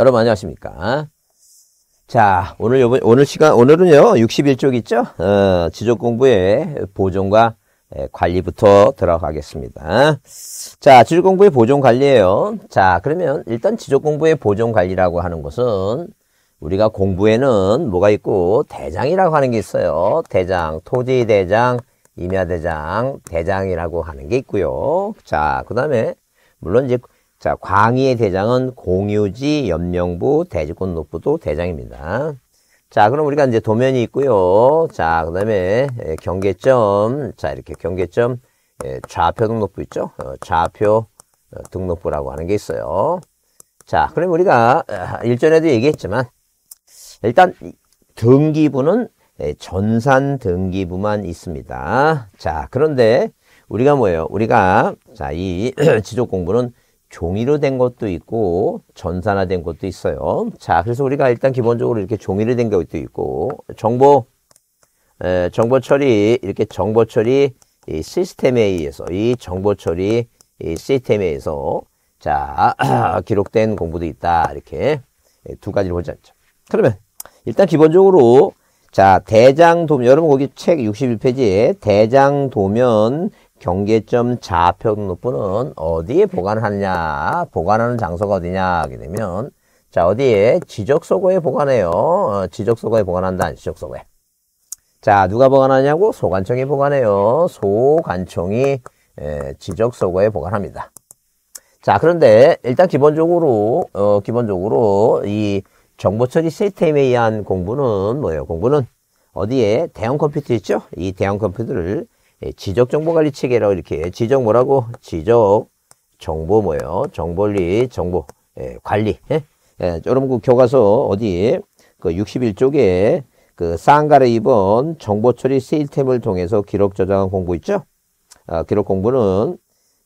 여러분 안녕하십니까? 자, 오늘 요번 오늘 시간 오늘은요 61쪽 있죠? 어, 지적 공부의 보존과 예, 관리부터 들어가겠습니다. 자, 지적 공부의 보존 관리예요. 자, 그러면 일단 지적 공부의 보존 관리라고 하는 것은 우리가 공부에는 뭐가 있고 대장이라고 하는 게 있어요. 대장, 토지 대장, 임야 대장, 대장이라고 하는 게 있고요. 자, 그다음에 물론 이제 자, 광희의 대장은 공유지, 연명부, 대지권 높부도 대장입니다. 자, 그럼 우리가 이제 도면이 있고요. 자, 그 다음에 예, 경계점. 자, 이렇게 경계점 예, 좌표 등록부 있죠? 어, 좌표 어, 등록부라고 하는 게 있어요. 자, 그럼 우리가 아, 일전에도 얘기했지만 일단 등기부는 예, 전산 등기부만 있습니다. 자, 그런데 우리가 뭐예요? 우리가 자, 이 지적 공부는 종이로 된 것도 있고 전산화 된 것도 있어요. 자, 그래서 우리가 일단 기본적으로 이렇게 종이로 된 것도 있고 정보 에, 정보 처리 이렇게 정보 처리 이 시스템에 의해서 이 정보 처리 이 시스템에 의해서 자 기록된 공부도 있다 이렇게 두 가지를 보지 않죠. 그러면 일단 기본적으로 자 대장 도면 여러분 거기 책 61페이지에 대장 도면 경계점 좌표 높부는 어디에 보관하느냐 보관하는 장소가 어디냐 하게 되면 자 어디에 지적소거에 보관해요 어, 지적소거에 보관한다 지적소거에 자 누가 보관하냐고 소관청이 보관해요 소관청이 예, 지적소거에 보관합니다 자 그런데 일단 기본적으로 어 기본적으로 이 정보처리 시스템에 의한 공부는 뭐예요 공부는 어디에 대형 컴퓨터 있죠 이 대형 컴퓨터를 예, 지적 정보 관리 체계라고 이렇게 지적 뭐라고 지적 정보 뭐예요 정보리 정보 예, 관리 예? 예, 여러분 그 교과서 어디 그 61쪽에 그 쌍가르 입은 정보 처리 시스템을 통해서 기록 저장한 공부 있죠 아, 기록 공부는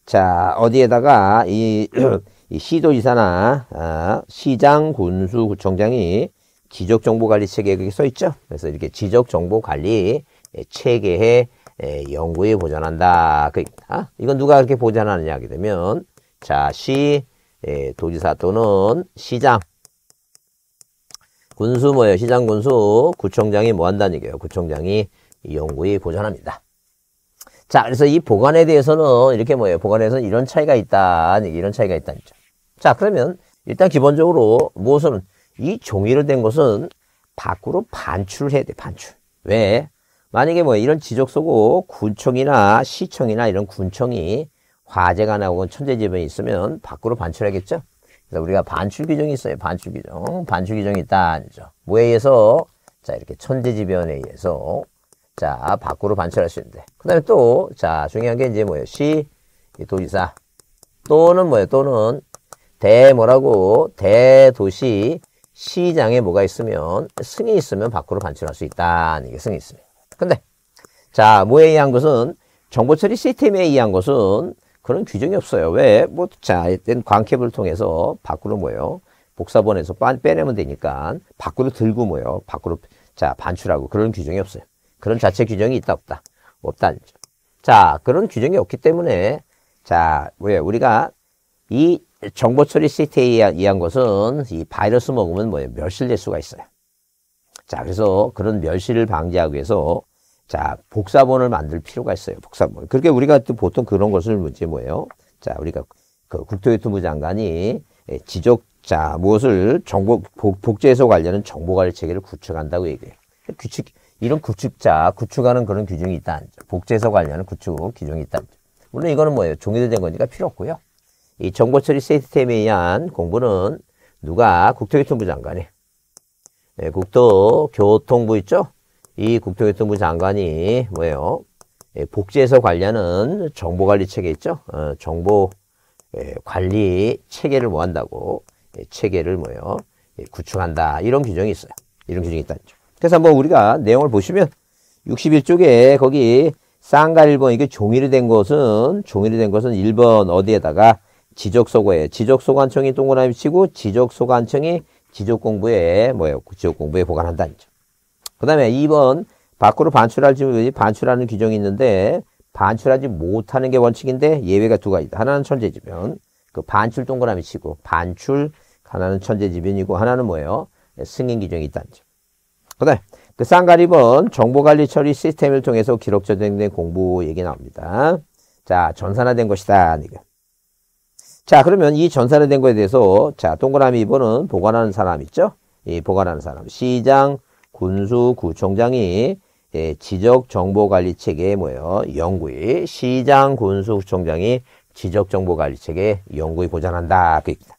자 어디에다가 이, 이 시도지사나 아, 시장 군수 구청장이 지적 정보 관리 체계에 써 있죠 그래서 이렇게 지적 정보 관리 예, 체계에 에, 예, 영구에 보존한다. 그, 아, 이건 누가 그렇게 보존하느냐 하게 되면 자, 시 에, 예, 도지사 또는 시장 군수 뭐예요? 시장 군수 구청장이 뭐 한다는 얘기예요? 구청장이 연구에 보존합니다. 자, 그래서 이 보관에 대해서는 이렇게 뭐예요? 보관에서는 이런 차이가 있다. 이런 차이가 있다 자, 그러면 일단 기본적으로 무엇은 이 종이를 된 것은 밖으로 반출을 해야 돼. 반출. 왜? 만약에 뭐 이런 지적소고 군청이나 시청이나 이런 군청이 화재가 나고 천재지변이 있으면 밖으로 반출하겠죠. 그래서 우리가 반출 규정이 있어요. 반출 규정. 반출 규정이 있다. 아니죠. 뭐에 의해서 자 이렇게 천재지변에 의해서 자 밖으로 반출할 수 있는데 그 다음에 또 자 중요한 게 이제 뭐예요. 시 도지사 또는 뭐예요. 또는 대 뭐라고 대도시 시장에 뭐가 있으면 승이 있으면 밖으로 반출할 수 있다. 이게 승이 있습니다. 근데 자 뭐에 의한 것은 정보처리 시스템에 의한 것은 그런 규정이 없어요. 왜? 뭐, 자, 일단 광캡을 통해서 밖으로 모여. 복사본에서 빼내면 되니까 밖으로 들고 모여. 밖으로, 자, 반출하고. 그런 규정이 없어요. 그런 자체 규정이 있다, 없다. 없다, 아니죠. 자, 그런 규정이 없기 때문에, 자, 왜? 우리가 이 정보 처리 시스템에 의한 것은 이 바이러스 먹으면 뭐예요? 멸실될 수가 있어요. 자, 그래서 그런 멸시를 방지하기 위해서 자, 복사본을 만들 필요가 있어요. 복사본. 그렇게 우리가 또 보통 그런 것을 문제 뭐예요? 자, 우리가 그 국토교통부 장관이 예, 지적 자, 무엇을 정보 복제해서 관련한 정보 관리 체계를 구축한다고 얘기해요. 규칙 이런 구축자 구축하는 그런 규정이 있다. 복제해서 관련한 구축 규정이 있다. 물론 이거는 뭐예요? 종이로 된 거니까 필요 없고요. 이 정보 처리 시스템에 의한 공부는 누가 국토교통부 장관이 예, 네, 국토교통부 있죠? 이 국토교통부 장관이 뭐예요? 예, 복지에서 관리하는 정보관리 체계 있죠? 어, 정보 예, 관리 체계를 뭐 한다고? 예, 체계를 뭐예요? 예, 구축한다. 이런 규정이 있어요. 이런 규정이 있다는 그래서 한번 우리가 내용을 보시면 61쪽에 거기 쌍가 일본 이게 종이로 된 것은 종이로 된 것은 1번 어디에다가 지적소고에 지적소관청이 동그라미 치고 지적소관청이 지적 공부에 뭐예요? 지적 공부에 보관한다. 그 다음에 2번 밖으로 반출할지 반출하는 규정이 있는데 반출하지 못하는 게 원칙인데 예외가 두 가지다. 하나는 천재지변, 그 반출 동그라미 치고 반출 하나는 천재지변이고 하나는 뭐예요? 승인 규정이 있다는 점. 그다음 그 쌍가립은 정보관리 처리 시스템을 통해서 기록 저장된 공부 얘기 나옵니다. 자 전산화된 것이다. 이거. 자, 그러면 이 전산에 된 거에 대해서 자, 동그라미 2번은 보관하는 사람 있죠? 이 보관하는 사람. 시장, 군수, 구청장이 예, 지적 정보 관리 체계 뭐예요? 연구의 시장, 군수, 구청장이 지적 정보 관리 체계 연구의 보장한다. 그입니다.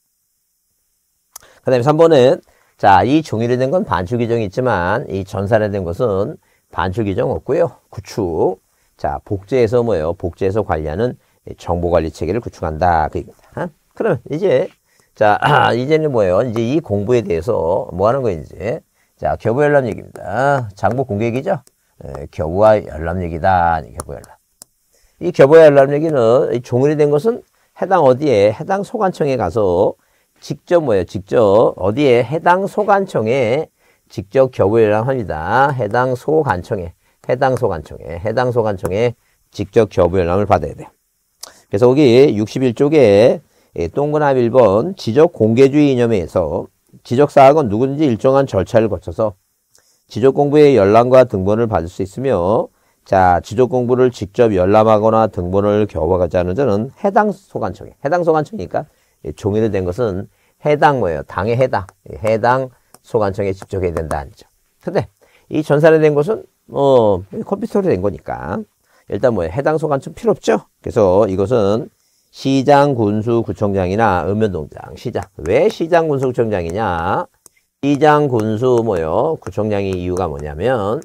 그다음에 3번은 자, 이종이로된 건 반출 규정이 있지만 이 전산에 된 것은 반출 규정 없고요. 구축. 자, 복제에서 뭐예요? 복제에서 관리하는 정보 관리 체계를 구축한다. 그입니다. 그러면 이제 자 이제는 뭐예요? 이제 이 공부에 대해서 뭐 하는 거인지 자겨부 열람 얘기입니다. 장부 공개 기죠 에, 네, 겨부와 열람 얘기다. 겨부 열람. 이겨부와 열람 얘기는 종이된 것은 해당 어디에 해당 소관청에 가서 직접 뭐예요? 직접 어디에 해당 소관청에 직접 겨부 열람합니다. 해당 소관청에 해당 소관청에 해당 소관청에 직접 겨부 열람을 받아야 돼요. 그래서 여기 61쪽에 예, 동그라미 1번 지적 공개주의 이념에서 지적사항은 누군지 구 일정한 절차를 거쳐서 지적공부의 열람과 등본을 받을 수 있으며 자 지적공부를 직접 열람하거나 등본을 겨부하지 않은 자는 해당 소관청에 해당 소관청이니까 예, 종이로 된 것은 해당 뭐예요? 당에 해당 예, 해당 소관청에 집적해야 된다 아니죠. 근데 이 전산에 된 것은 어 컴퓨터로 된 거니까 일단 뭐 해당 소관청 필요 없죠. 그래서 이것은 시장 군수 구청장이나 읍면동장 시장 왜 시장 군수 구청장이냐 시장 군수 뭐요 구청장이 이유가 뭐냐면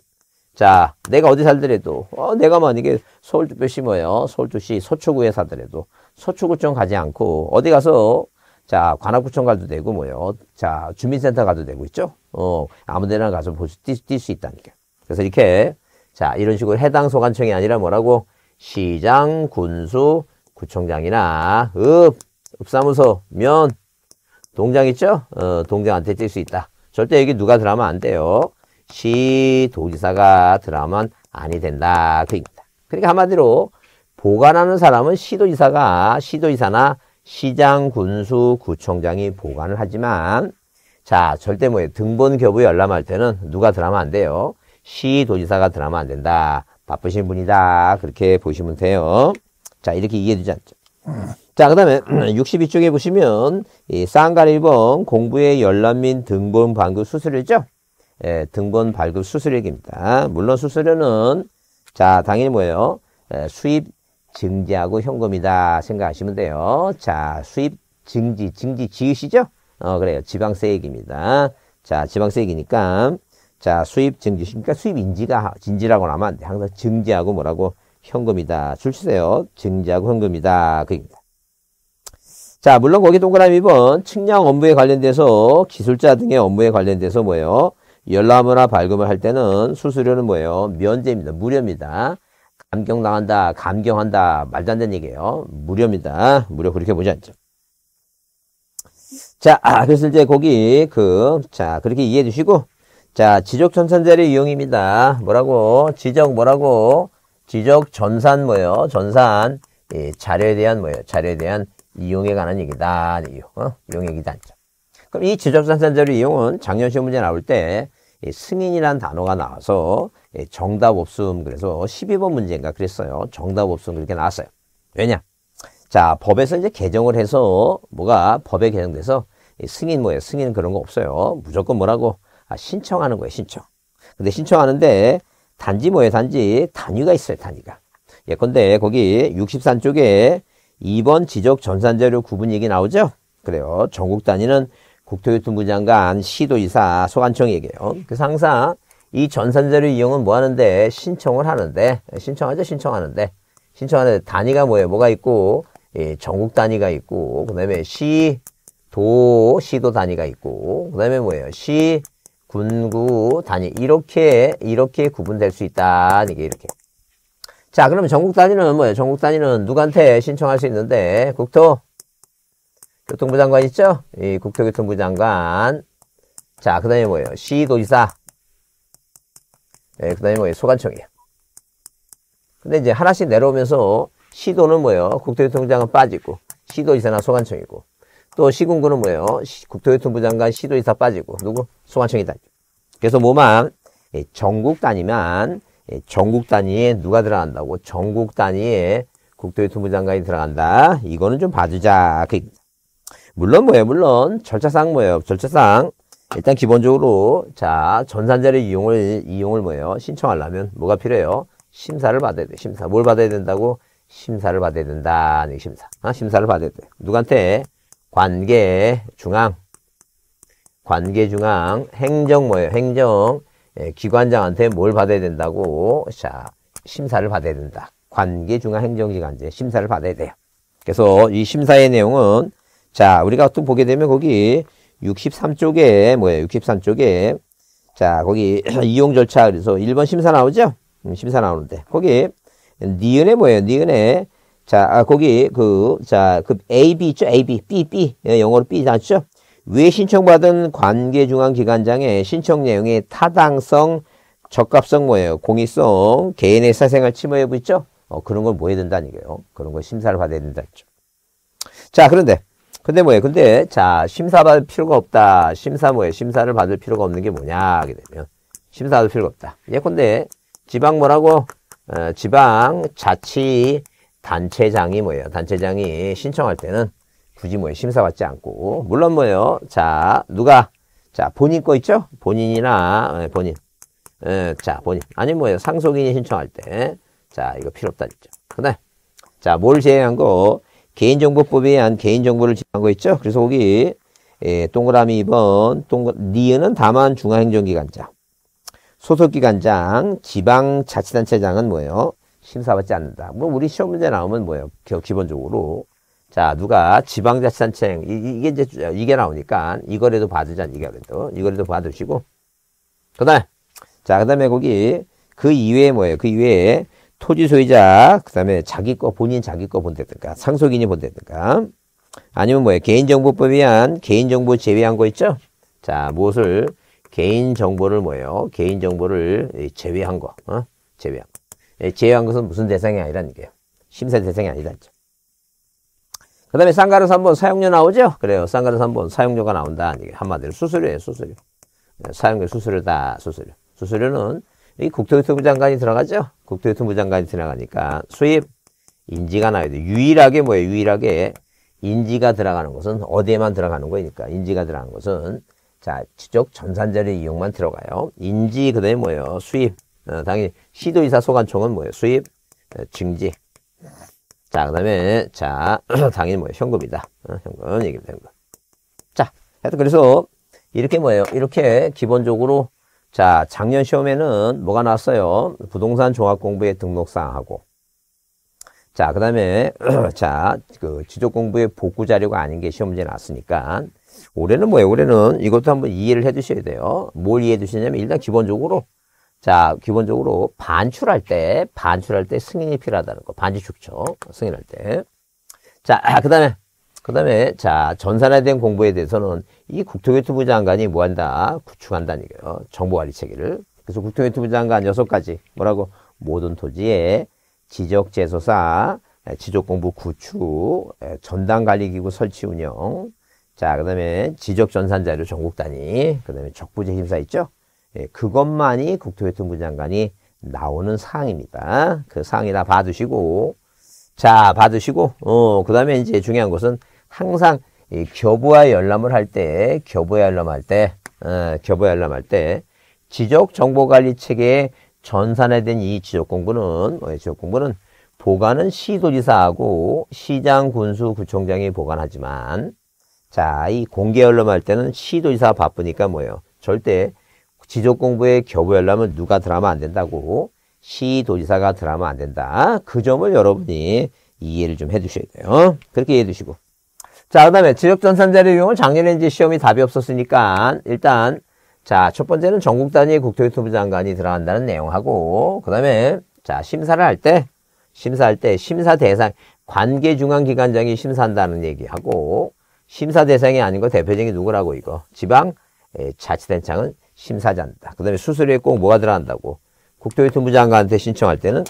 자 내가 어디 살더라도 어, 내가 만약에 서울특별시 뭐요 서울특시 서초구에 살더라도 서초구청 가지 않고 어디 가서 자 관악구청 가도 되고 뭐요 자 주민센터 가도 되고 있죠 어 아무데나 가서 뛸수 있다니까 그래서 이렇게 자 이런 식으로 해당 소관청이 아니라 뭐라고 시장 군수 구청장이나 읍, 읍사무소, 면, 동장 있죠? 어, 동장한테 뛸 수 있다. 절대 여기 누가 들어가면 안 돼요. 시, 도지사가 들어가면 아니 된다. 그 얘기입니다. 그러니까 한마디로 보관하는 사람은 시도지사가, 시도지사나 시장, 군수, 구청장이 보관을 하지만 자, 절대 뭐 등본 교부에 열람할 때는 누가 들어가면 안 돼요. 시도지사가 들어가면 안 된다. 바쁘신 분이다. 그렇게 보시면 돼요. 자, 이렇게 이해되지 않죠. 자, 그 다음에 62쪽에 보시면 이 쌍갈 1번 공부의 열람민 등본 발급 수수료죠. 예, 등본 발급 수수료입니다. 물론 수수료는 자, 당연히 뭐예요? 예, 수입 증지하고 현금이다 생각하시면 돼요. 자, 수입 증지, 증지 지으시죠 어, 그래요. 지방세액입니다. 자, 지방세액이니까 자, 수입 증지, 시니까 수입 인지가 진지라고 하면 안 돼. 항상 증지하고 뭐라고 현금이다. 출시세요. 증자고 현금이다. 그얘입니다 자, 물론 거기 동그라미 2번 측량 업무에 관련돼서 기술자 등의 업무에 관련돼서 뭐예요? 열람이나 발급을 할 때는 수수료는 뭐예요? 면제입니다. 무료입니다. 감경당한다, 감경한다, 말도 안 되는 얘기예요. 무료입니다. 무료 그렇게 보지 않죠. 자, 아, 그래서 이제 거기 그, 자, 그렇게 이해해 주시고, 자, 지적 전산자료 이용입니다. 뭐라고? 지적 뭐라고? 지적 전산 뭐예요? 전산 예, 자료에 대한 뭐예요? 자료에 대한 이용에 관한 얘기다. 이용, 어? 이용의 기단점. 그럼 이 지적 전산 자료 이용은 작년 시험 문제 나올 때 예, 승인이란 단어가 나와서 예, 정답 없음 그래서 12번 문제인가 그랬어요. 정답 없음 그렇게 나왔어요. 왜냐? 자 법에서 이제 개정을 해서 뭐가 법에 개정돼서 승인 뭐예요? 승인 그런 거 없어요. 무조건 뭐라고? 아, 신청하는 거예요. 신청. 근데 신청하는데 단지 뭐예요? 단지 단위가 있어요. 단위가. 예, 근데 거기 63 쪽에 2번 지적 전산재료 구분 얘기 나오죠? 그래요. 전국 단위는 국토교통부 장관, 시도이사 소관청 얘기예요. 그래서 항상 이 전산재료 이용은 뭐 하는데 신청을 하는데 신청하죠 신청하는데 신청하는데 단위가 뭐예요 뭐가 있고 예, 전국 단위가 있고 그 다음에 시 도 시도 단위가 있고 그 다음에 뭐예요 시 군구 단위 이렇게 이렇게 구분될 수 있다. 이게 이렇게. 자, 그러면 전국 단위는 뭐예요? 전국 단위는 누구한테 신청할 수 있는데 국토 교통부 장관 있죠? 이 국토교통부 장관. 자, 그다음에 뭐예요? 시도지사. 예, 그다음에 뭐예요? 소관청이에요. 근데 이제 하나씩 내려오면서 시도는 뭐예요? 국토교통부 장관 빠지고 시도지사나 소관청이고 또 시군구는 뭐예요? 국토교통부 장관 시도지사 빠지고 누구? 소관청이 다 그래서 뭐만 예, 전국 단위만 예, 전국 단위에 누가 들어간다고? 전국 단위에 국토교통부 장관이 들어간다. 이거는 좀 봐주자. 그, 물론 뭐예요? 물론 절차상 뭐예요? 절차상 일단 기본적으로 자 전산자료 이용을 이용을 뭐예요? 신청하려면 뭐가 필요해요? 심사를 받아야 돼. 심사 뭘 받아야 된다고? 심사를 받아야 된다. 심사. 아, 심사를 받아야 돼. 누구한테? 관계 중앙 관계 중앙 행정 뭐예요? 행정 예, 기관장한테 뭘 받아야 된다고? 자 심사를 받아야 된다. 관계 중앙 행정기관제 심사를 받아야 돼요. 그래서 이 심사의 내용은 자 우리가 또 보게 되면 거기 63쪽에 뭐예요? 63쪽에 자 거기 이용 절차 그래서 1번 심사 나오죠? 음, 심사 나오는데 거기 니은에 뭐예요? 니은에 자, 아, 거기 그, 자, 그 AB 있죠? AB, BB, 예, 영어로 B 나왔죠? 위에 신청받은 관계중앙기관장의 신청 내용의 타당성, 적합성 뭐예요? 공익성, 개인의 사생활 침해 여부 있죠? 어, 그런 걸 뭐 해야 된다는 얘기예요. 그런 걸 심사를 받아야 된다 했죠. 자, 그런데, 근데 뭐예요? 근데, 자, 심사받을 필요가 없다. 심사 뭐예요? 심사를 받을 필요가 없는 게 뭐냐 하게 되면, 심사받을 필요가 없다. 예컨대, 지방 뭐라고? 어, 지방 자치 단체장이 뭐예요? 단체장이 신청할 때는 굳이 뭐예요? 심사받지 않고 물론 뭐예요? 자 누가 자 본인 거 있죠? 본인이나 에, 예, 본인 에, 예, 자 본인 아니 뭐예요? 상속인이 신청할 때 자 이거 필요 없다 했죠. 그다 자뭘 제외한 거 개인정보법에 의한 개인정보를 제한거 외 있죠? 그래서 거기 예, 동그라미 2번 동그, 니은은 다만 중앙행정기관장 소속기관장 지방자치단체장은 뭐예요? 심사받지 않는다. 뭐 우리 시험 문제 나오면 뭐예요? 기본적으로 자 누가 지방자치단체행 이, 게 이제 이게 나오니까 이거라도 봐주자 이거라도 이거라도 봐주시고 그다음 자 그다음에 거기 그 이외에 뭐예요? 그 이외에 토지 소유자 그다음에 자기 거 본인 자기 거 본다든가 상속인이 본다든가 아니면 뭐예요? 개인정보법에 의한 개인정보 제외한 거 있죠? 자 무엇을 개인정보를 뭐예요? 개인정보를 제외한 거 어? 제외한 예, 제외한 것은 무슨 대상이 아니라는 게요. 심사 대상이 아니라는 거죠. 그 다음에 쌍가루 3번 사용료 나오죠? 그래요. 쌍가루 3번 사용료가 나온다. 한마디로 수수료예요. 수수료. 예, 사용료 수수료다. 수수료. 수수료는 이국토교통부 장관이 들어가죠? 국토교통부 장관이 들어가니까 수입 인지가 나와야 돼. 유일하게 뭐예요? 유일하게 인지가 들어가는 것은 어디에만 들어가는 거니까 인지가 들어가는 것은 자 지적 전산자료 이용만 들어가요. 인지 그다음에 뭐예요? 수입 어, 당연히 시도이사 소관총은 뭐예요? 수입, 어, 증지. 자, 그 다음에, 자, 당연히 뭐예요? 현금이다. 어, 현금 얘기입니다, 현금. 자, 하여튼 그래서 이렇게 뭐예요? 이렇게 기본적으로 자, 작년 시험에는 뭐가 나왔어요? 부동산 종합공부의 등록사항하고 자, 그 다음에 자, 그 지적공부의 복구 자료가 아닌 게 시험 문제 나왔으니까 올해는 뭐예요? 올해는 이것도 한번 이해를 해 주셔야 돼요. 뭘 이해해 주시냐면 일단 기본적으로 자, 기본적으로 반출할 때, 반출할 때 승인이 필요하다는 거. 반지축처, 승인할 때. 자, 아, 그 다음에, 그 다음에, 자, 전산에 대한 공부에 대해서는 이 국토교통부 장관이 뭐 한다? 구축한다는 얘기예요. 정보관리 체계를. 그래서 국토교통부 장관 여섯 가지 뭐라고? 모든 토지에 지적재소사, 지적공부 구축, 전담관리기구 설치 운영, 자, 그 다음에 지적전산자료 전국 단위, 그 다음에 적부재 심사 있죠? 예, 그것만이 국토교통부 장관이 나오는 사항입니다. 그 사항이 다 봐두시고 자 봐두시고 어, 그 다음에 이제 중요한 것은 항상 이 교부와 열람을 할때 교부와 열람할 때 어, 교부와 열람할 때 지적 정보관리 체계의 전산에 된이 지적 공부는 어, 지적 공부는 보관은 시도지사하고 시장, 군수, 구청장이 보관하지만 자 이 공개 열람할 때는 시도지사 바쁘니까 뭐예요? 절대 지적 공부에 겨부하려면 누가 들어가면 안 된다고 시도지사가 들어가면 안 된다. 그 점을 여러분이 이해를 좀 해주셔야 돼요. 그렇게 이해해 주시고 자, 그 다음에 지적전산자료 이용을 작년에 이제 시험이 답이 없었으니까 일단 자, 첫 번째는 전국 단위의 국토교통부 장관이 들어간다는 내용하고 그 다음에 자, 심사를 할 때 심사할 때 심사 대상 관계중앙기관장이 심사한다는 얘기하고 심사 대상이 아닌 거 대표적인 게 누구라고 이거 지방 에, 자치단체장은 심사자입다그 다음에 수수료에 꼭 뭐가 들어간다고? 국토교통부 장관한테 신청할 때는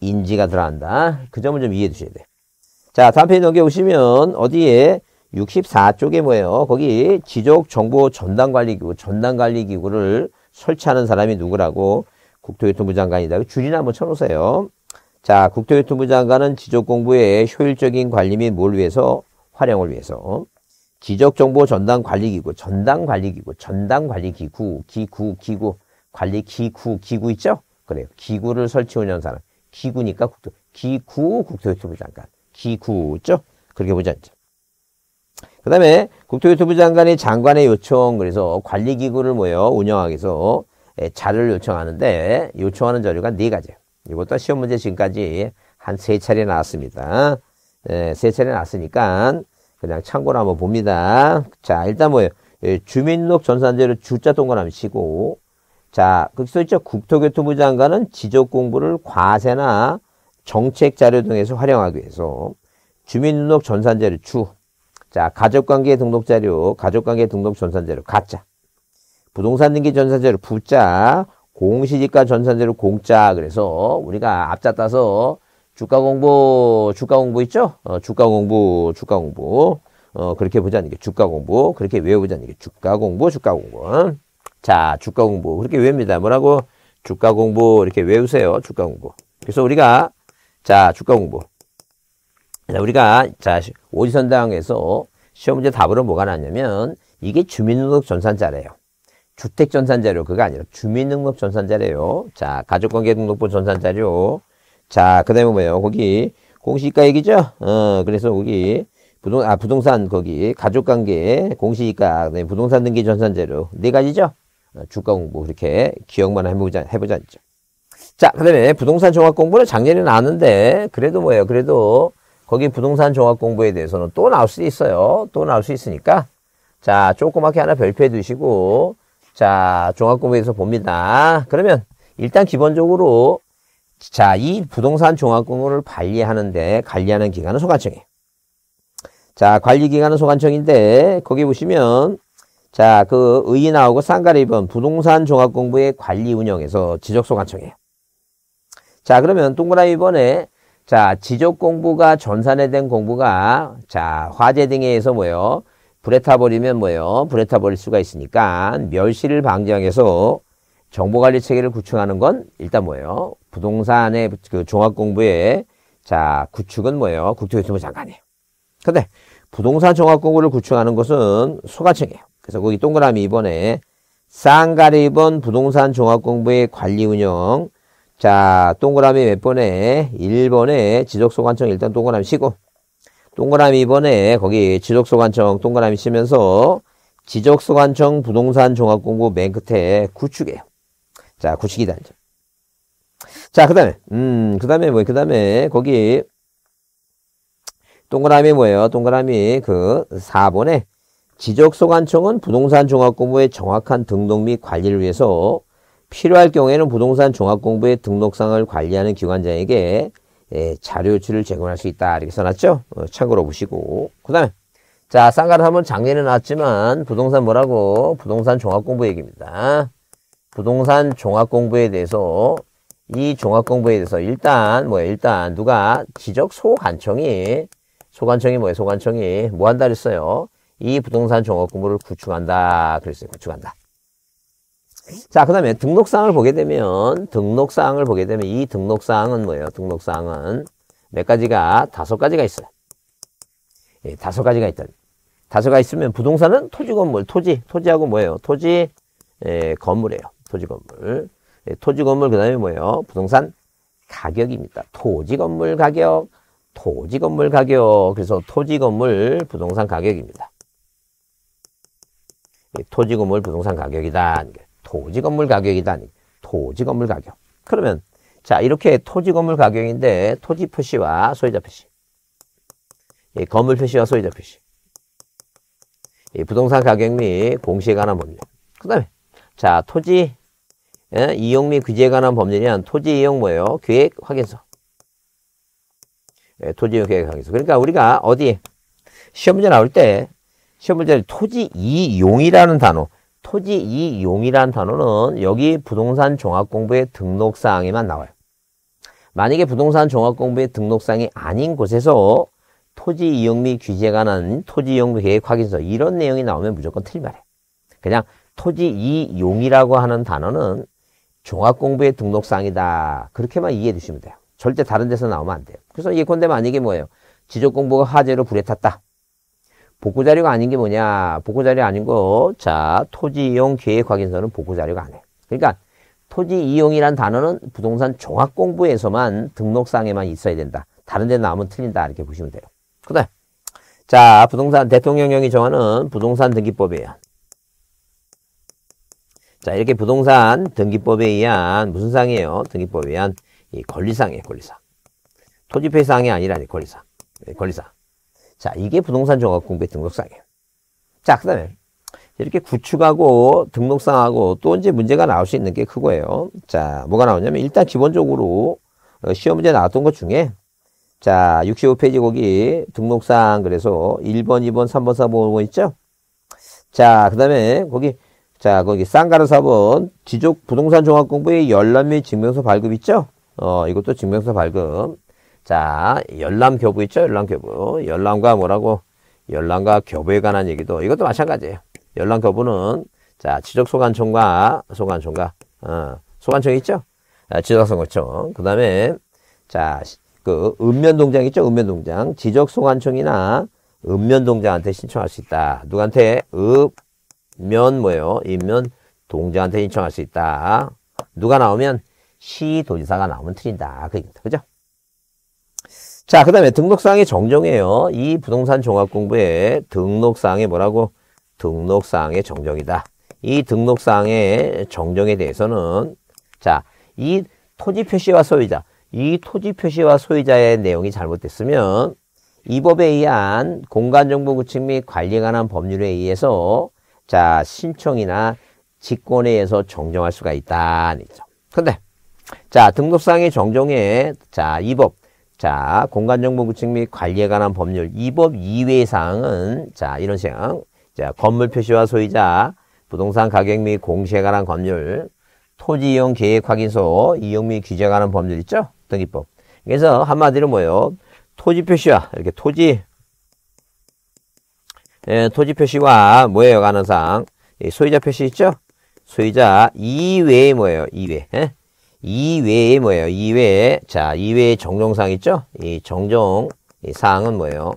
인지가 들어간다. 그 점을 좀 이해해 주셔야 돼 자, 다음 페이지 넘겨보시면 어디에 64쪽에 뭐예요? 거기 지적정보 전담관리기구, 전담관리기구를 설치하는 사람이 누구라고 국토교통부 장관이다. 줄이나 한번 쳐놓으세요. 자, 국토교통부 장관은 지적공부의 효율적인 관리 및 뭘 위해서? 활용을 위해서. 기적정보 전담 관리기구, 전담 관리기구, 전담 관리기구, 기구, 기구, 관리 기구, 기구 있죠? 그래요. 기구를 설치 운영 사람. 기구니까 국토, 기구 국토유튜브 장관. 기구죠? 그렇게 보지 않죠. 그 다음에 국토유튜브 장관이 장관의 요청, 그래서 관리기구를 모여 운영하기 위해서 예, 자료를 요청하는데, 요청하는 자료가 네 가지예요. 이것도 시험 문제 지금까지 한 세 차례 나왔습니다. 예, 세 차례 나왔으니까, 그냥 참고로 한번 봅니다. 자, 일단 뭐예요? 예, 주민록 전산제를 주자 동그라미 치고 자, 거기 써 있죠. 국토교통부 장관은 지적 공부를 과세나 정책 자료 등에서 활용하기 위해서 주민등록 전산제를 주. 자, 가족관계 등록 자료, 가족관계 등록 전산제를 가짜. 부동산 등기 전산제를 부자, 공시지가 전산제를 공짜. 그래서 우리가 앞자 따서 주가 공부, 주가 공부 있죠? 어, 주가 공부, 주가 공부. 어, 그렇게 보자는 게 주가 공부. 그렇게 외우자는 게 주가 공부, 주가 공부. 자, 주가 공부. 그렇게 외웁니다. 뭐라고? 주가 공부. 이렇게 외우세요. 주가 공부. 그래서 우리가, 자, 주가 공부. 자, 우리가, 자, 오지선당에서 시험 문제 답으로 뭐가 나냐면, 이게 주민등록 전산자래요. 주택 전산자료, 그거 아니라 주민등록 전산자래요. 자, 가족관계등록부 전산자료. 자, 그 다음에 뭐예요? 거기 공시가 얘기죠? 어, 그래서 거기 부동, 아, 부동산 거기 가족관계, 공시가, 그다음에 부동산 등기 전산제로 네 가지죠? 어, 주가 공부 그렇게 기억만 해보자, 해보자 죠 자, 그 다음에 부동산 종합 공부는 작년에 나왔는데 그래도 뭐예요? 그래도 거기 부동산 종합 공부에 대해서는 또 나올 수 있어요. 또 나올 수 있으니까 자, 조그맣게 하나 별표해 두시고 자, 종합 공부에서 봅니다. 그러면 일단 기본적으로 자, 이 부동산 종합건물을 관리하는데 관리하는 기관은 소관청이에요. 자, 관리 기관은 소관청인데 거기 보시면 자, 그 의의 나오고 쌍가리 2번 부동산 종합공부의 관리 운영에서 지적 소관청이에요. 자, 그러면 동그라미 2번에 자, 지적 공부가 전산에 된 공부가 자, 화재 등에 의해서 뭐예요? 불에 타버리면 뭐예요? 불에 타버릴 수가 있으니까 멸실을 방지하기 위해서 정보관리 체계를 구축하는 건 일단 뭐예요? 부동산의 그 종합공부의 자 구축은 뭐예요? 국토교통부 장관이에요. 근데 부동산 종합공부를 구축하는 것은 소관청이에요. 그래서 거기 동그라미 이번에 쌍가리 2번 부동산 종합공부의 관리 운영 자 동그라미 몇 번에 1번에 지적소관청 일단 동그라미 치고 동그라미 2번에 거기 지적소관청 동그라미 치면서 지적소관청 부동산 종합공부 맨 끝에 구축이에요. 자, 구식이 단점. 자, 그 다음에, 음, 그 다음에 뭐예요? 그 다음에, 거기, 동그라미 뭐예요? 동그라미 그 4번에 지적소관청은 부동산 종합공부의 정확한 등록 및 관리를 위해서 필요할 경우에는 부동산 종합공부의 등록상을 관리하는 기관장에게 예, 자료 유출을 제공할 수 있다 이렇게 써놨죠. 어, 참고로 보시고 그 다음에 자 쌍가를 한번 작년에 나왔지만 부동산 뭐라고 부동산 종합공부 얘기입니다. 부동산 종합공부에 대해서 이 종합공부에 대해서 일단 뭐야 일단 누가 지적 소관청이 소관청이 뭐예요 소관청이 뭐 한다 그랬어요 이 부동산 종합공부를 구축한다 그랬어요 구축한다 자 그 다음에 등록사항을 보게 되면 등록사항을 보게 되면 이 등록사항은 뭐예요 등록사항은 몇 가지가 다섯 가지가 있어요 예, 다섯 가지가 있다 다섯 가지 있으면 부동산은 토지 건물 토지 토지하고 뭐예요 토지 예, 건물이에요 토지 건물. 예, 토지 건물 그다음에 뭐예요? 부동산 가격입니다. 토지 건물 가격, 토지 건물 가격. 그래서 토지 건물 부동산 가격입니다. 예, 토지 건물 부동산 가격이다. 토지 건물 가격이다. 토지 건물 가격. 그러면 자 이렇게 토지 건물 가격인데 토지 표시와 소유자 표시, 예, 건물 표시와 소유자 표시, 예, 부동산 가격 및 공시에 관한 법률. 그다음에 자 토지 예? 이용 및 규제에 관한 법률에 한 토지 이용 뭐예요? 계획 확인서. 예, 토지 이용 계획 확인서. 그러니까 우리가 어디 시험 문제 나올 때 시험 문제 토지 이용이라는 단어 토지 이용이라는 단어는 여기 부동산 종합공부의 등록사항에만 나와요. 만약에 부동산 종합공부의 등록사항이 아닌 곳에서 토지 이용 및 규제에 관한 토지 이용 계획 확인서 이런 내용이 나오면 무조건 틀리말해. 그냥 토지 이용이라고 하는 단어는 종합공부의 등록사항이다. 그렇게만 이해해 주시면 돼요. 절대 다른 데서 나오면 안 돼요. 그래서 예컨대 만약에 뭐예요? 지적공부가 화재로 불에 탔다. 복구자료가 아닌 게 뭐냐? 복구자료 아닌 거. 자, 토지이용 계획 확인서는 복구자료가 아니에요. 그러니까 토지이용이란 단어는 부동산 종합공부에서만 등록상에만 있어야 된다. 다른 데 나오면 틀린다. 이렇게 보시면 돼요. 그다음 자, 부동산 대통령령이 정하는 부동산 등기법이에요. 자, 이렇게 부동산 등기법에 의한 무슨 상이에요? 등기법에 의한 이 권리상이에요, 권리상. 토지폐상이 아니라 권리상. 네, 권리상. 자, 이게 부동산 종합공부의 등록상이에요. 자, 그 다음에 이렇게 구축하고 등록상하고 또 이제 문제가 나올 수 있는 게 그거예요. 자, 뭐가 나오냐면 일단 기본적으로 어, 시험 문제 나왔던 것 중에 자, 65페이지 거기 등록상 그래서 1번, 2번, 3번, 4번, 5번 있죠? 자, 그 다음에 거기 자, 거기 쌍가루 4번 지적 부동산 종합 공부의 열람 및 증명서 발급 있죠? 어, 이것도 증명서 발급. 자, 열람 교부 있죠? 열람 교부. 열람과 뭐라고? 열람과 교부에 관한 얘기도 이것도 마찬가지예요. 열람 교부는 자, 지적 소관청과 소관청과 어, 소관청 있죠? 아, 지적 소관청. 그다음에 자, 그 읍면 동장 있죠? 읍면 동장. 지적 소관청이나 읍면 동장한테 신청할 수 있다. 누구한테? 읍면 뭐예요? 인면 동자한테 신청할 수 있다. 누가 나오면 시도지사가 나오면 틀린다. 그다 그죠? 자, 그 다음에 등록사항이 정정이에요. 이 부동산 종합공부에 등록사항이 뭐라고? 등록사항의 정정이다. 이 등록사항의 정정에 대해서는 자, 이 토지 표시와 소유자, 이 토지 표시와 소유자의 내용이 잘못됐으면 이 법에 의한 공간정보구축 및 관리에 관한 법률에 의해서 자, 신청이나 직권에 의해서 정정할 수가 있다 근데 자, 등록상의 정정에 자, 이법 자, 공간정보 구축 및 관리에 관한 법률 이법이외 사항은 자, 이런 사항 자, 건물 표시와 소유자 부동산 가격 및 공시에 관한 법률 토지 이용 계획 확인서 이용 및 규제에 관한 법률 있죠? 등기법. 그래서 한마디로 뭐예요? 토지 표시와 이렇게 토지 에, 예, 토지 표시와 뭐예요? 가능상 예, 소유자 표시 있죠? 소유자 이외에 뭐예요? 이외 에? 예? 이외에 뭐예요? 이외에 자 이외에 정정상 있죠? 이 정정 이 사항은 뭐예요?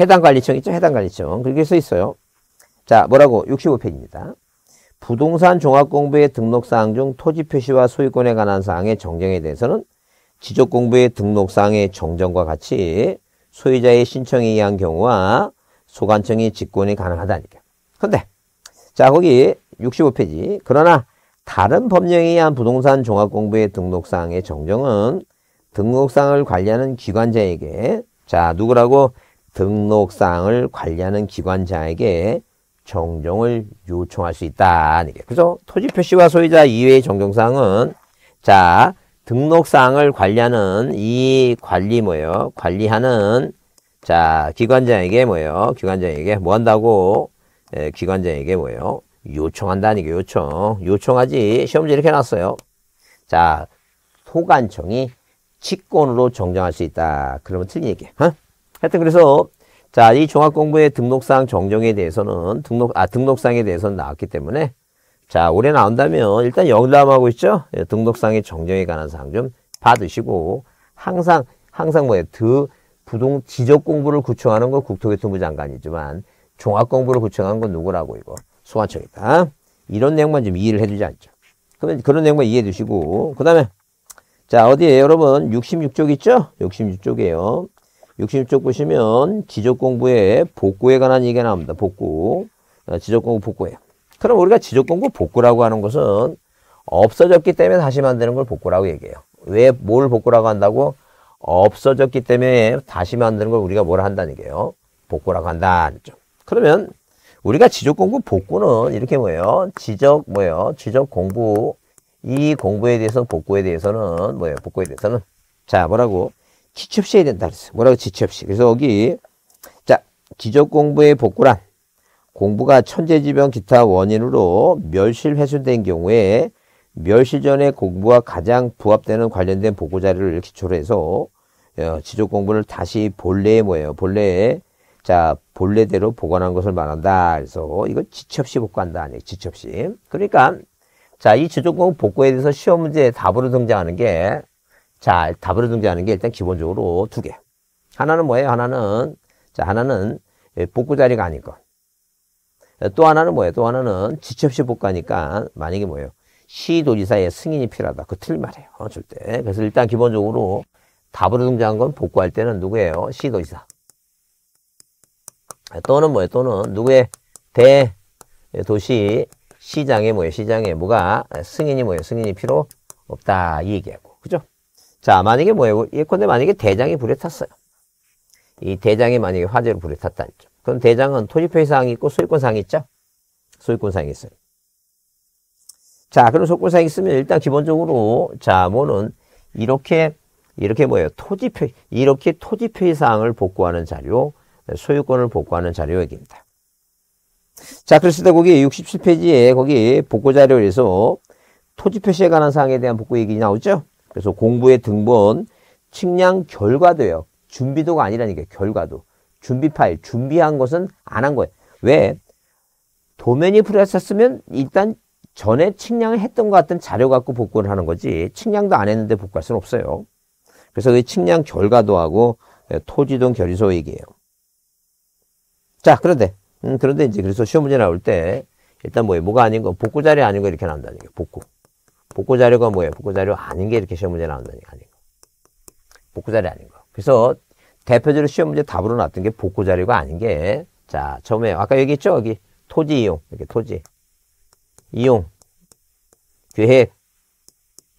해당 관리청 있죠? 해당 관리청 그렇게 써 있어요. 자 뭐라고? 65페이지입니다. 부동산 종합공부의 등록사항 중 토지 표시와 소유권에 관한 사항의 정정에 대해서는 지적공부의 등록사항의 정정과 같이 소유자의 신청에 의한 경우와 소관청이 직권이 가능하다니까. 근데 자 거기 65페이지 그러나 다른 법령에 의한 부동산 종합공부의 등록사항의 정정은 등록사항을 관리하는 기관자에게 자 누구라고 등록사항을 관리하는 기관자에게 정정을 요청할 수 있다. 그래 토지 표시와 소유자 이외의 정정사항은 자 등록사항을 관리하는 이 관리 뭐예요? 관리하는 자, 기관장에게 뭐예요? 기관장에게 뭐 한다고? 예, 기관장에게 뭐예요? 요청한다니까 요청. 요청하지. 시험지 이렇게 해놨어요. 자, 소관청이 직권으로 정정할 수 있다. 그러면 틀린 얘기 어? 하여튼 그래서 자, 이 종합공부의 등록상 정정에 대해서는 등록 아 등록상에 대해서는 나왔기 때문에 자, 올해 나온다면 일단 영담하고 있죠. 예, 등록상의 정정에 관한 사항 좀 받으시고 항상 항상 뭐예요? 드 부동 지적 공부를 구청하는 건 국토교통부 장관이지만 종합 공부를 구청하는 건 누구라고 이거 소환청이다 이런 내용만 좀 이해를 해주지 않죠. 그러면 그런 내용만 이해해 주시고 그 다음에 자 어디에 여러분 66쪽 있죠? 66쪽이에요. 66쪽 보시면 지적공부에 복구에 관한 얘기가 나옵니다. 복구. 어, 지적공부 복구예요. 그럼 우리가 지적공부 복구라고 하는 것은 없어졌기 때문에 다시 만드는 걸 복구라고 얘기해요. 왜 뭘 복구라고 한다고? 없어졌기 때문에 다시 만드는 걸 우리가 뭐라 한다는 게요. 복구라고 한다. 그러면 우리가 지적 공부 복구는 이렇게 뭐예요? 지적 뭐예요? 지적 공부 이 공부에 대해서 복구에 대해서는 뭐예요? 복구에 대해서는 자 뭐라고 지체 없이 해야 된다 그랬어요. 뭐라고 지체 없이. 그래서 여기 자 지적 공부의 복구란 공부가 천재지변 기타 원인으로 멸실 훼손된 경우에 멸시 전의 공부와 가장 부합되는 관련된 보고 자료를 기초로 해서 어, 지적 공부를 다시 본래에 뭐예요? 본래에자 본래대로 보관한 것을 말한다. 그래서 이거 지체 시 복구한다 아니 지체 시 그러니까 자이 지적 공부 복구에 대해서 시험 문제에 답으로 등장하는 게자 답으로 등장하는 게 일단 기본적으로 두 개. 하나는 뭐예요? 하나는 자 하나는 예, 복구 자리가 아닐 것. 또 하나는 뭐예요? 또 하나는 지체 시 복구하니까 만약에 뭐예요? 시도지사의 승인이 필요하다. 그 틀말이에요. 어, 절대. 그래서 일단 기본적으로 답으로 등장한 건 복구할 때는 누구예요? 시도지사. 또는 뭐예요? 또는 누구의 대도시 시장에 뭐예요? 시장에 뭐가 승인이 뭐예요? 승인이 필요 없다. 이 얘기하고. 그죠? 자, 만약에 뭐예요? 예컨대 만약에 대장이 불에 탔어요. 이 대장이 만약에 화재로 불에 탔다 그럼 대장은 토지표의 사항이 있고 소유권 사항이 있죠? 소유권 사항이 있어요. 자, 그럼 속고사 항이 있으면 일단 기본적으로 자, 뭐는 이렇게 이렇게 뭐예요? 토지표 이렇게 토지표의 사항을 복구하는 자료, 네, 소유권을 복구하는 자료 얘기입니다. 자, 그랬을 때 거기 67페이지에 거기 복구 자료에서 토지 표시에 관한 사항에 대한 복구 얘기 나오죠? 그래서 공부의 등본, 측량 결과도요. 준비도가 아니라니까 결과도. 준비 파일, 준비한 것은 안 한 거예요. 왜? 도면이 풀렸었으면 일단 전에 측량을 했던 것 같은 자료 갖고 복구를 하는 거지 측량도 안 했는데 복구할 수는 없어요. 그래서 그 측량 결과도 하고 예, 토지동 결의소 얘기예요. 자 그런데 음, 그런데 이제 그래서 시험 문제 나올 때 일단 뭐예요? 뭐가 아닌 거 복구 자료 아닌 거 이렇게 나온다는 게 복구. 복구 자료가 뭐예요? 복구 자료 아닌 게 이렇게 시험 문제 나온다는 게 아닌 거. 복구 자료 아닌 거. 그래서 대표적으로 시험 문제 답으로 나왔던 게 복구 자료가 아닌 게 자 처음에 아까 여기 있죠 여기 토지 이용 이렇게 토지 이용, 계획,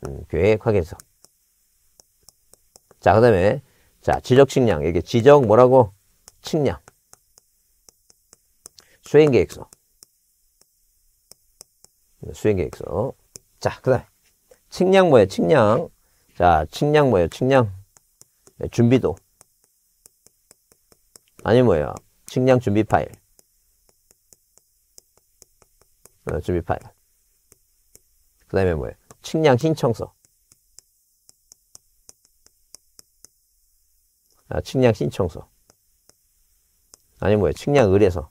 음, 계획하겠어. 자, 그 다음에, 자, 지적 측량. 이게 지적 뭐라고? 측량. 수행 계획서. 수행 계획서. 자, 그 다음에, 측량 뭐예요? 측량. 자, 측량 뭐예요? 측량. 네, 준비도. 아니, 뭐예요? 측량 준비 파일. 어, 준비 파일. 그 다음에 뭐예요? 측량 신청서. 아, 측량 신청서. 아니 뭐예요? 측량 의뢰서.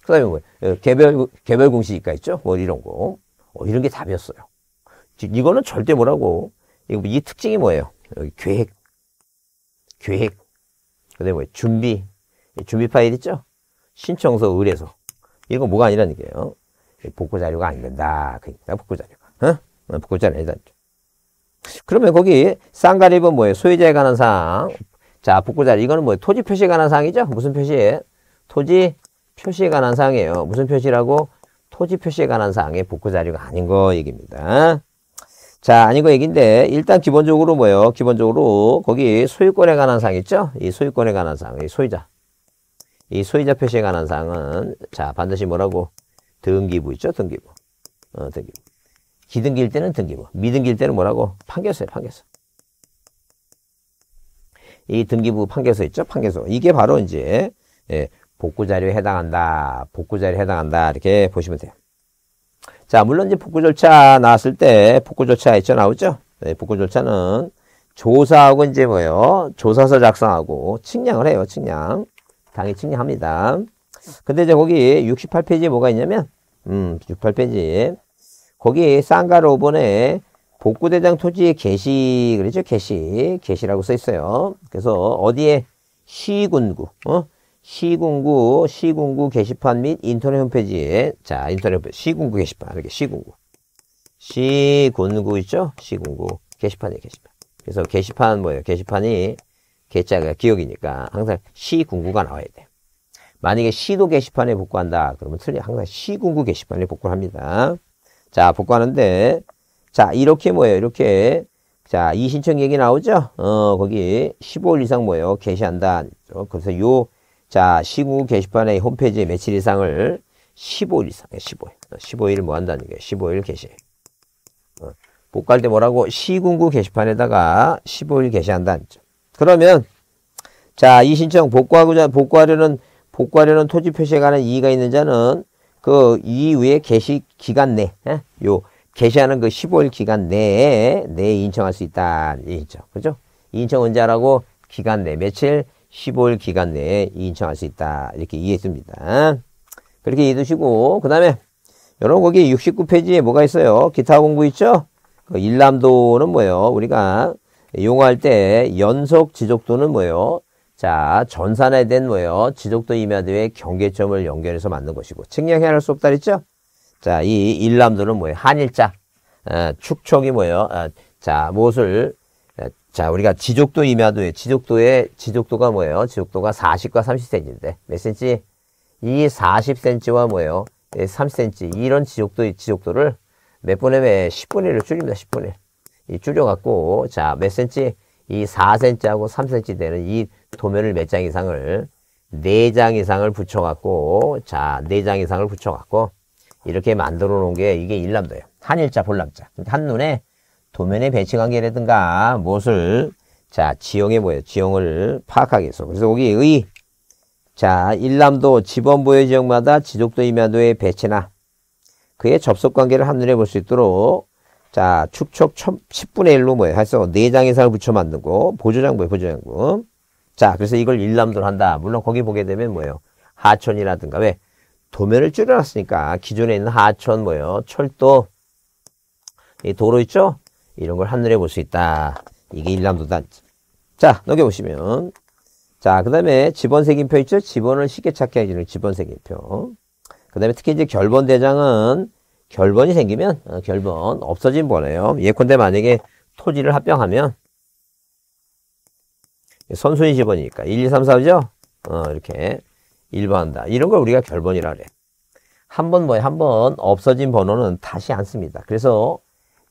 그 다음에 뭐예요? 어, 개별, 개별 공시지가 있죠? 뭐 이런 거. 어, 이런 게 답이었어요. 이거는 절대 뭐라고. 이, 뭐 이 특징이 뭐예요? 여기 계획, 계획, 그 다음에 뭐예요? 준비, 준비 파일 있죠? 신청서 의뢰서 이거 뭐가 아니라는 얘기예요 복구 자료가 안 된다. 그러니까 복구 자료가. 어? 어? 복구 자료 아니다. 그러면 거기 쌍가립은 뭐예요? 소유자에 관한 사항. 자, 복구 자료 이거는 뭐예요? 토지 표시에 관한 사항이죠? 무슨 표시에? 토지 표시에 관한 사항이에요. 무슨 표시라고? 토지 표시에 관한 사항의 복구 자료가 아닌 거 얘기입니다. 자, 아닌 거 얘기인데 일단 기본적으로 뭐예요? 기본적으로 거기 소유권에 관한 사항 있죠? 이 소유권에 관한 사항, 이 소유자. 이 소유자 표시에 관한 사항은 자 반드시 뭐라고 등기부 있죠 등기부 어 등기부 기등기일 때는 등기부 미등기일 때는 뭐라고 판결서에 판결서 이 등기부 판결서 있죠 판결서 이게 바로 이제 예, 복구 자료에 해당한다 복구 자료에 해당한다 이렇게 보시면 돼요 자 물론 이제 복구 절차 나왔을 때 복구 절차 있죠 나오죠 네, 복구 절차는 조사하고 이제 뭐예요 조사서 작성하고 측량을 해요 측량 당일 측량합니다 근데 이제 거기 68페이지에 뭐가 있냐면 음 68페이지 거기 쌍가로 5번에 복구대장 토지의 개시 그렇죠 개시 개시라고 써 있어요. 그래서 어디에 시군구 어 시군구 시군구 게시판 및 인터넷 홈페이지에 자 인터넷 홈페이지 시군구 게시판 이렇게 시군구 시군구 있죠 시군구 게시판이에요 게시판 그래서 게시판 뭐예요 게시판이 개자가 기억이니까 항상 시군구가 나와야 돼요. 만약에 시도 게시판에 복구한다 그러면 틀려 항상 시군구 게시판에 복구를 합니다. 자 복구하는데 자 이렇게 뭐예요 이렇게 자이 신청 얘기 나오죠 어 거기 15일 이상 뭐예요 게시한다 그래서 요자 시군구 게시판의 홈페이지에 며칠 이상을 15일 이상 15일 15일 뭐 한다는 게요 15일 게시 어, 복구할 때 뭐라고 시군구 게시판에다가 15일 게시한다 그러면 자, 이 신청 복구하고자 복구하려는 복구하려는 토지 표시에 관한 이의가 있는 자는 그 이후에 개시 기간 내, 에? 예? 요 개시하는 그 15일 기간 내에 내 인청할 수 있다. 그렇죠? 인청. 그죠? 인청 언제라고 기간 내 며칠 15일 기간 내에 인청할 수 있다. 이렇게 이해했습니다. 그렇게 이해 두시고 그다음에 여러분 거기 69페이지에 뭐가 있어요? 기타 공부 있죠? 그 일람도는 뭐예요? 우리가 이용할때 연속 지속도는 뭐예요? 자, 전산에 대한 뭐예요? 지속도 임야도의 경계점을 연결해서 만든 것이고 측량해야 할수 없다 그랬죠? 자, 이 일람도는 뭐예요? 한일자. 어, 축척이 뭐예요? 어, 자, 무엇을 어, 자, 우리가 지속도 임야도의 지속도의 지속도가 뭐예요? 지속도가 40과 30cm인데 몇 cm? 이 40cm와 뭐예요? 3cm 예, 이런 지속도 의 지속도를 몇분에몇 10분의 1을 줄입니다. 10분의 1. 줄여갖고 자몇 센치 이 4cm하고 3cm 되는 이 도면을 몇 장 이상을 4장 이상을 붙여갖고 자 4장 이상을 붙여갖고 이렇게 만들어 놓은 게 이게 일람도예요 한일자 볼람자 한눈에 도면의 배치 관계라든가 무엇을 자 지형에 보여 지형을 파악하기 위해서 그래서 여기 의자 일남도 지번부의 지역마다 지속도 임야도의 배치나 그의 접속 관계를 한눈에 볼 수 있도록 자, 축척 10분의 1로 뭐예요? 해서 4장 이상을 붙여 만들고 보조장 부예요 보조장 구. 뭐. 자, 그래서 이걸 일남도로 한다. 물론 거기 보게 되면 뭐예요? 하천이라든가. 왜? 도면을 줄여놨으니까 기존에 있는 하천 뭐예요? 철도, 이 도로 있죠? 이런 걸하늘에볼 수 있다. 이게 일남도다. 자, 넘겨보시면. 자, 그 다음에 지번색인표 있죠? 지번을 쉽게 찾게 해주는 지번색인표. 그 다음에 특히 이제 결번대장은 결번이 생기면 어, 결번 없어진 번호예요. 예컨대 만약에 토지를 합병하면 선순위 지번이니까 1, 2, 3, 4죠? 어, 이렇게 1번한다. 이런 걸 우리가 결번이라 그래. 한 번 뭐에 한번 없어진 번호는 다시 안 씁니다. 그래서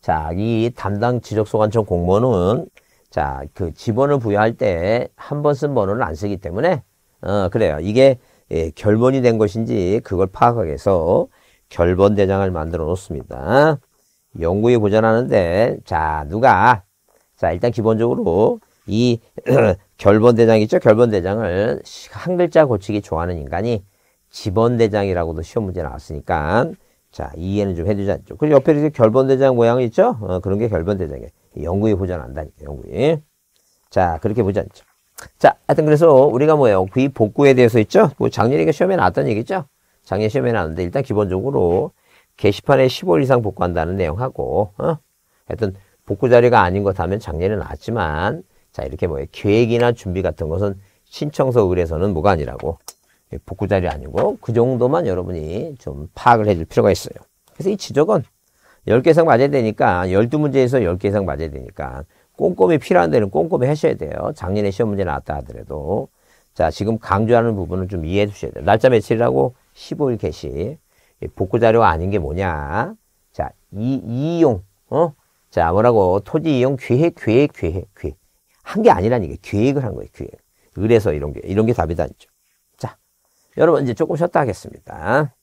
자, 이 담당 지적소관청 공무원은 자, 그 지번을 부여할 때 한 번 쓴 번호를 안 쓰기 때문에 어, 그래요. 이게 예, 결번이 된 것인지 그걸 파악해서 결번대장을 만들어 놓습니다. 연구에 보전하는데 자 누가 자 일단 기본적으로 이 결번대장 있죠? 결번대장을 한 글자 고치기 좋아하는 인간이 지번대장이라고도 시험 문제 나왔으니까 자 이해는 좀 해주지않죠 그리고 옆에 이렇게 결번대장 모양이 있죠? 어, 그런 게 결번대장이에요. 연구에 보전한다니까 연구에. 자 그렇게 보지 않죠. 자 하여튼 그래서 우리가 뭐예요? 그 복구에 대해서 있죠? 뭐 작년에 시험에 나왔던 얘기죠? 작년 시험에 나왔는데 일단 기본적으로 게시판에 15일 이상 복구한다는 내용하고 어? 하여튼 복구 자료가 아닌 것 하면 작년에 나왔지만 자 이렇게 뭐 계획이나 준비 같은 것은 신청서 의뢰서는 뭐가 아니라고 예, 복구 자료 아니고 그 정도만 여러분이 좀 파악을 해 줄 필요가 있어요. 그래서 이 지적은 10개 이상 맞아야 되니까 12문제에서 10개 이상 맞아야 되니까 꼼꼼히 필요한 데는 꼼꼼히 하셔야 돼요. 작년에 시험 문제 나왔다 하더라도 자 지금 강조하는 부분을 좀 이해해 주셔야 돼요. 날짜 며칠이라고 15일 개시. 복구 자료 가 아닌 게 뭐냐? 자, 이, 이용, 어? 자, 뭐라고? 토지 이용 기획, 기획, 기획, 기획. 한 게 아니라는 게 기획을 한 거예요, 기획. 그래서 이런 게, 이런 게 답이 다니죠. 자, 여러분 이제 조금 쉬었다 하겠습니다.